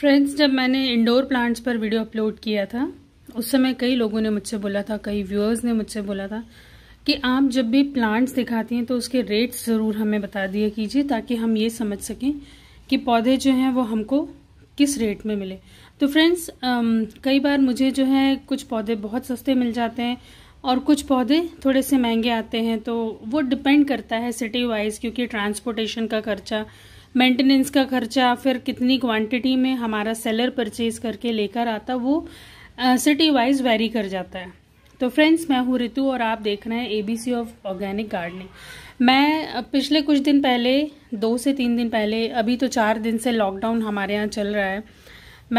friends जब मैंने indoor plants पर वीडियो अपलोड किया था उस समय कई लोगों ने मुझसे बोला था कई व्यूअर्स ने मुझसे बोला था कि आप जब भी प्लांट्स दिखाती हैं तो उसके रेट्स ज़रूर हमें बता दिया कीजिए ताकि हम ये समझ सकें कि पौधे जो हैं वो हमको किस रेट में मिले तो फ्रेंड्स कई बार मुझे जो है कुछ पौधे बहुत सस्ते मिल जाते हैं और कुछ पौधे थोड़े से महंगे आते हैं तो वो डिपेंड करता है सिटी वाइज क्योंकि ट्रांसपोर्टेशन का खर्चा मेंटेनेंस का खर्चा फिर कितनी क्वांटिटी में हमारा सेलर परचेज करके लेकर आता वो सिटी वाइज वेरी कर जाता है तो फ्रेंड्स मैं हूँ रितु और आप देख रहे हैं एबीसी ऑफ ऑर्गेनिक गार्डनिंग मैं पिछले कुछ दिन पहले दो से तीन दिन पहले अभी तो चार दिन से लॉकडाउन हमारे यहाँ चल रहा है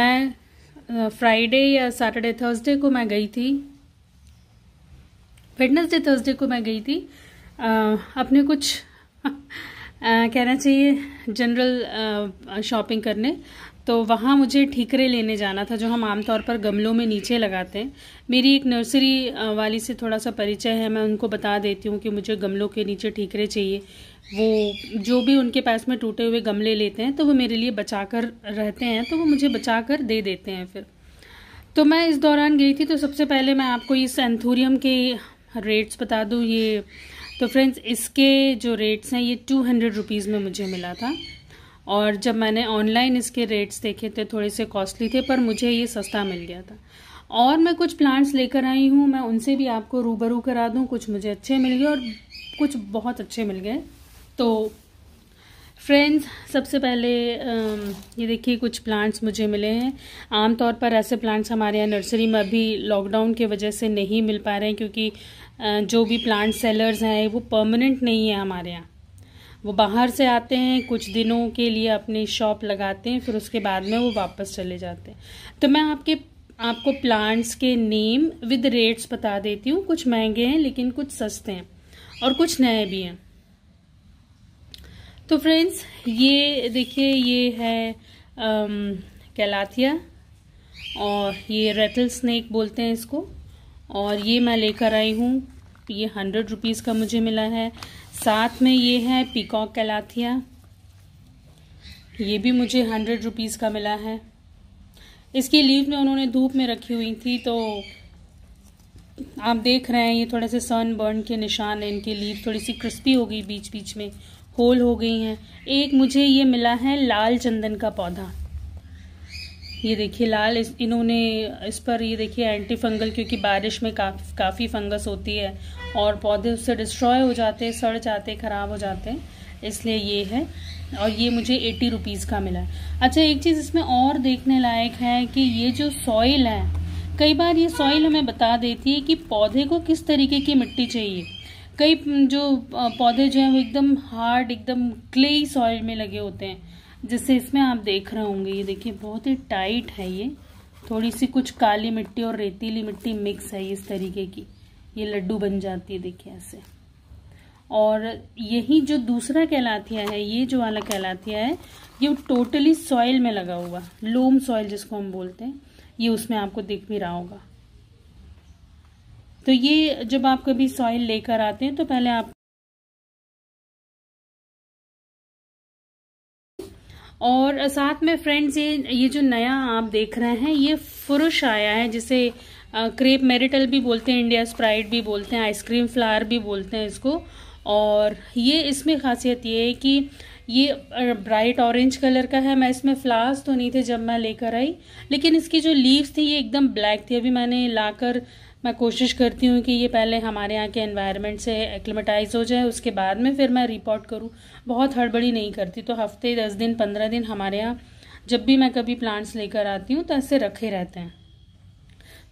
मैं फ्राइडे या सैटरडे थर्सडे को मैं गई थी वेडनेसडे थर्सडे को मैं गई थी आ, अपने कुछ आ, कहना चाहिए जनरल शॉपिंग करने तो वहाँ मुझे ठीकरे लेने जाना था जो हम आमतौर पर गमलों में नीचे लगाते हैं मेरी एक नर्सरी वाली से थोड़ा सा परिचय है मैं उनको बता देती हूँ कि मुझे गमलों के नीचे ठीकरे चाहिए वो जो भी उनके पास में टूटे हुए गमले लेते हैं तो वो मेरे लिए बचा कर रहते हैं तो वो मुझे बचा कर दे देते हैं फिर तो मैं इस दौरान गई थी तो सबसे पहले मैं आपको इस एंथूरियम के रेट्स बता दूँ ये तो फ्रेंड्स इसके जो रेट्स हैं ये टू हंड्रेड रुपीज़ में मुझे मिला था और जब मैंने ऑनलाइन इसके रेट्स देखे थे तो थोड़े से कॉस्टली थे पर मुझे ये सस्ता मिल गया था और मैं कुछ प्लांट्स लेकर आई हूँ मैं उनसे भी आपको रूबरू करा दूँ कुछ मुझे अच्छे मिल गए और कुछ बहुत अच्छे मिल गए तो फ्रेंड्स सबसे पहले ये देखिए कुछ प्लांट्स मुझे मिले हैं आमतौर पर ऐसे प्लांट्स हमारे यहाँ नर्सरी में अभी लॉकडाउन के वजह से नहीं मिल पा रहे हैं क्योंकि जो भी प्लांट सेलर्स हैं वो परमानेंट नहीं है हमारे यहाँ वो बाहर से आते हैं कुछ दिनों के लिए अपनी शॉप लगाते हैं फिर उसके बाद में वो वापस चले जाते हैं तो मैं आपके आपको प्लांट्स के नेम विद रेट्स बता देती हूँ कुछ महंगे हैं लेकिन कुछ सस्ते हैं और कुछ नए भी हैं तो फ्रेंड्स ये देखिए ये है कैलाथिया और ये रेटल स्नैक बोलते हैं इसको और ये मैं लेकर आई हूँ ये हंड्रेड रुपीज़ का मुझे मिला है साथ में ये है पीकॉक कैलाथिया ये भी मुझे हंड्रेड रुपीज़ का मिला है इसकी लीव में उन्होंने धूप में रखी हुई थी तो आप देख रहे हैं ये थोड़े से सन बर्न के निशान हैं इनकी लीव थोड़ी सी क्रिस्पी हो गई बीच बीच में होल हो गई हैं एक मुझे ये मिला है लाल चंदन का पौधा ये देखिए लाल इस इन्होंने इस पर ये देखिए एंटी फंगल क्योंकि बारिश में का, काफ़ी फंगस होती है और पौधे उससे डिस्ट्रॉय हो जाते सड़ जाते ख़राब हो जाते हैं इसलिए ये है और ये मुझे एटी रुपीज़ का मिला है अच्छा एक चीज़ इसमें और देखने लायक है कि ये जो सॉइल है कई बार ये सॉइल हमें बता देती है कि पौधे को किस तरीके की मिट्टी चाहिए कई जो पौधे जो हैं वो एकदम हार्ड एकदम क्ले सॉइल में लगे होते हैं जिससे इसमें आप देख रहे होंगे ये देखिए बहुत ही टाइट है ये थोड़ी सी कुछ काली मिट्टी और रेतीली मिट्टी मिक्स है इस तरीके की ये लड्डू बन जाती है देखिए ऐसे और यही जो दूसरा कहलाथिया है ये जो वाला कहलाथिया है ये टोटली सॉइल में लगा हुआ लोम सॉइल जिसको हम बोलते हैं ये उसमें आपको दिख भी रहा होगा तो ये जब आप कभी सॉइल लेकर आते हैं तो पहले आप और साथ में फ्रेंड्स ये ये जो नया आप देख रहे हैं ये फुरुश आया है जिसे क्रेप मेरिटल भी बोलते हैं इंडिया स्प्राइट भी बोलते हैं आइसक्रीम फ्लावर भी बोलते हैं इसको और ये इसमें खासियत ये है कि ये ब्राइट ऑरेंज कलर का है मैं इसमें फ्लावर्स तो नहीं थे जब मैं लेकर आई लेकिन इसकी जो लीव्स थी ये एकदम ब्लैक थी अभी मैंने लाकर मैं कोशिश करती हूँ कि ये पहले हमारे यहाँ के एनवायरनमेंट से एक्लिमेटाइज हो जाए उसके बाद में फिर मैं रिपोर्ट करूँ बहुत हड़बड़ी नहीं करती तो हफ्ते दस दिन पंद्रह दिन हमारे यहाँ जब भी मैं कभी प्लांट्स लेकर आती हूँ तो ऐसे रखे रहते हैं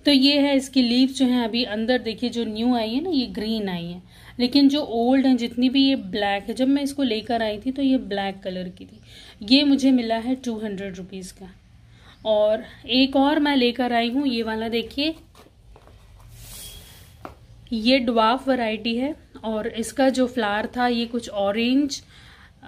तो ये है इसकी लीव जो है अभी अंदर देखिए जो न्यू आई है ना ये ग्रीन आई है लेकिन जो ओल्ड है जितनी भी ये ब्लैक है जब मैं इसको लेकर आई थी तो ये ब्लैक कलर की थी ये मुझे मिला है टू हंड्रेड रुपीज़ का और एक और मैं लेकर आई हूँ ये वाला देखिए ये डवाफ वैरायटी है और इसका जो फ्लावर था ये कुछ ऑरेंज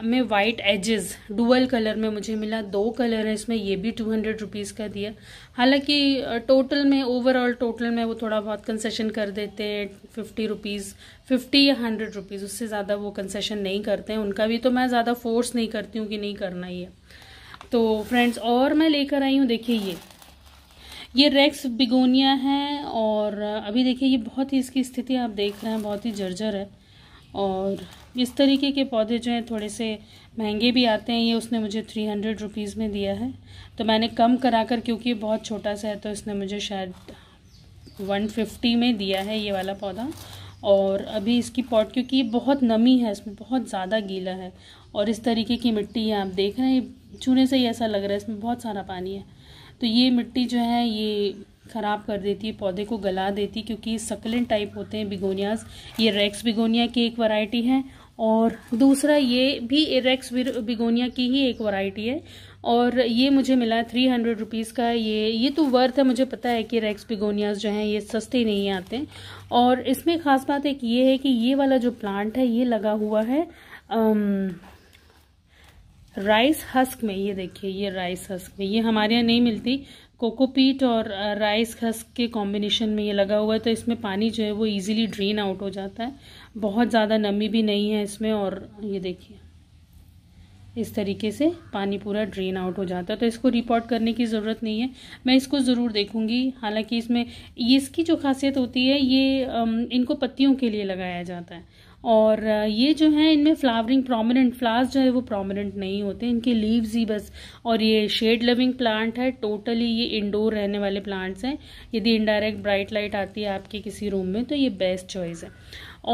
में वाइट एजेस डुअल कलर में मुझे मिला दो कलर है इसमें ये भी टू हंड्रेड रुपीज़ का दिया हालांकि टोटल में ओवरऑल टोटल में वो थोड़ा बहुत कंसेशन कर देते हैं फिफ्टी रुपीज़ फिफ्टी या हंड्रेड रुपीज़ उससे ज़्यादा वो कंसेशन नहीं करते हैं उनका भी तो मैं ज़्यादा फोर्स नहीं करती हूँ कि नहीं करना ही है तो फ्रेंड्स और मैं लेकर आई हूँ देखिए ये ये रेक्स बिगोनिया है और अभी देखिए ये बहुत ही इसकी स्थिति आप देख रहे हैं बहुत ही जर्जर है और इस तरीके के पौधे जो हैं थोड़े से महंगे भी आते हैं ये उसने मुझे थ्री हंड्रेड रुपीज़ में दिया है तो मैंने कम करा कर क्योंकि ये बहुत छोटा सा है तो इसने मुझे शायद वन फिफ्टी में दिया है ये वाला पौधा और अभी इसकी पॉट क्योंकि ये बहुत नमी है इसमें बहुत ज़्यादा गीला है और इस तरीके की मिट्टी है आप देख रहे हैं चूने से ही ऐसा लग रहा है इसमें बहुत सारा पानी है तो ये मिट्टी जो है ये ख़राब कर देती है पौधे को गला देती है क्योंकि सकलिन टाइप होते हैं बिगोनियाज ये रेक्स बिगोनिया की एक वैरायटी है और दूसरा ये भी रेक्स बिगोनिया की ही एक वैरायटी है और ये मुझे मिला थ्री हंड्रेड रुपीज़ का ये ये तो वर्थ है मुझे पता है कि रेक्स बिगोनियाज जो हैं ये सस्ते नहीं आते और इसमें ख़ास बात एक ये है कि ये वाला जो प्लांट है ये लगा हुआ है आम, राइस हस्क में ये देखिए ये राइस हस्क में ये हमारे यहाँ नहीं मिलती कोकोपीट और राइस हस्क के कॉम्बिनेशन में ये लगा हुआ है तो इसमें पानी जो है वो इजीली ड्रेन आउट हो जाता है बहुत ज़्यादा नमी भी नहीं है इसमें और ये देखिए इस तरीके से पानी पूरा ड्रेन आउट हो जाता है तो इसको रिपोर्ट करने की ज़रूरत नहीं है मैं इसको ज़रूर देखूंगी हालांकि इसमें इसकी जो खासियत होती है ये इनको पत्तियों के लिए लगाया जाता है और ये जो है इनमें फ्लावरिंग प्रोमिनेंट फ्लावर्स जो है वो प्रोमिनेंट नहीं होते इनके लीव्स ही बस और ये शेड लविंग प्लांट है टोटली ये इंडोर रहने वाले प्लांट्स हैं यदि इनडायरेक्ट ब्राइट लाइट आती है आपके किसी रूम में तो ये बेस्ट चॉइस है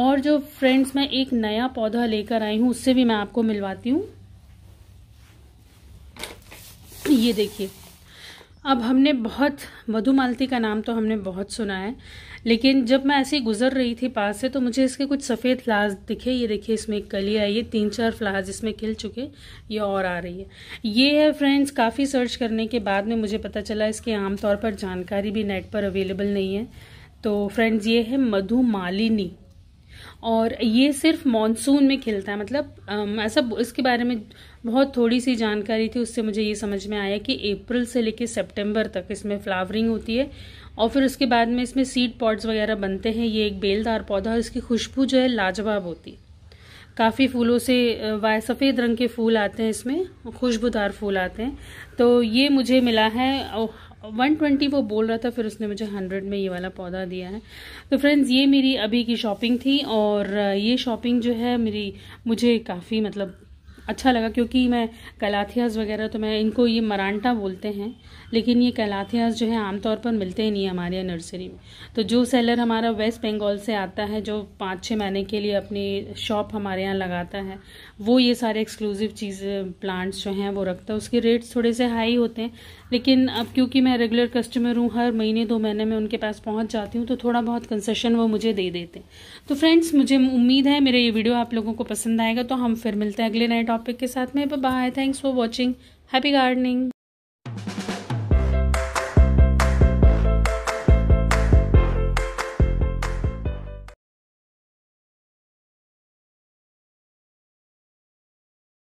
और जो फ्रेंड्स मैं एक नया पौधा लेकर आई हूँ उससे भी मैं आपको मिलवाती हूँ ये देखिए अब हमने बहुत मधुमालती का नाम तो हमने बहुत सुना है लेकिन जब मैं ऐसे ही गुजर रही थी पास से तो मुझे इसके कुछ सफ़ेद फ्लाज दिखे ये देखिए इसमें एक कली आई है तीन चार फ्लाज इसमें खिल चुके ये और आ रही है ये है फ्रेंड्स काफ़ी सर्च करने के बाद में मुझे पता चला इसके आमतौर पर जानकारी भी नेट पर अवेलेबल नहीं है तो फ्रेंड्स ये है मधुमालिनी और ये सिर्फ मानसून में खिलता है मतलब ऐसा इसके बारे में बहुत थोड़ी सी जानकारी थी उससे मुझे ये समझ में आया कि अप्रैल से लेकर सितंबर तक इसमें फ्लावरिंग होती है और फिर उसके बाद में इसमें सीड पॉट्स वगैरह बनते हैं ये एक बेलदार पौधा और इसकी खुशबू जो है लाजवाब होती है काफ़ी फूलों से वाय सफ़ेद रंग के फूल आते हैं इसमें खुशबूदार फूल आते हैं तो ये मुझे मिला है वन ट्वेंटी वो बोल रहा था फिर उसने मुझे हंड्रेड में ये वाला पौधा दिया है तो फ्रेंड्स ये मेरी अभी की शॉपिंग थी और ये शॉपिंग जो है मेरी मुझे काफ़ी मतलब अच्छा लगा क्योंकि मैं कैलाथियास वगैरह तो मैं इनको ये मरांटा बोलते हैं लेकिन ये कैलाथियास जो है आमतौर पर मिलते ही नहीं है हमारे यहाँ नर्सरी में तो जो सेलर हमारा वेस्ट बंगाल से आता है जो पाँच छः महीने के लिए अपनी शॉप हमारे यहाँ लगाता है वो ये सारे एक्सक्लूसिव चीज़ प्लांट्स जो हैं वो रखता है उसके रेट्स थोड़े से हाई होते हैं लेकिन अब क्योंकि मैं रेगुलर कस्टमर हूँ हर महीने दो महीने में उनके पास पहुँच जाती हूँ तो थोड़ा बहुत कंसेशन वो मुझे दे देते हैं तो फ्रेंड्स मुझे उम्मीद है मेरे ये वीडियो आप लोगों को पसंद आएगा तो हम फिर मिलते हैं अगले नाइट टॉपिक के साथ में bye thanks for watching happy gardening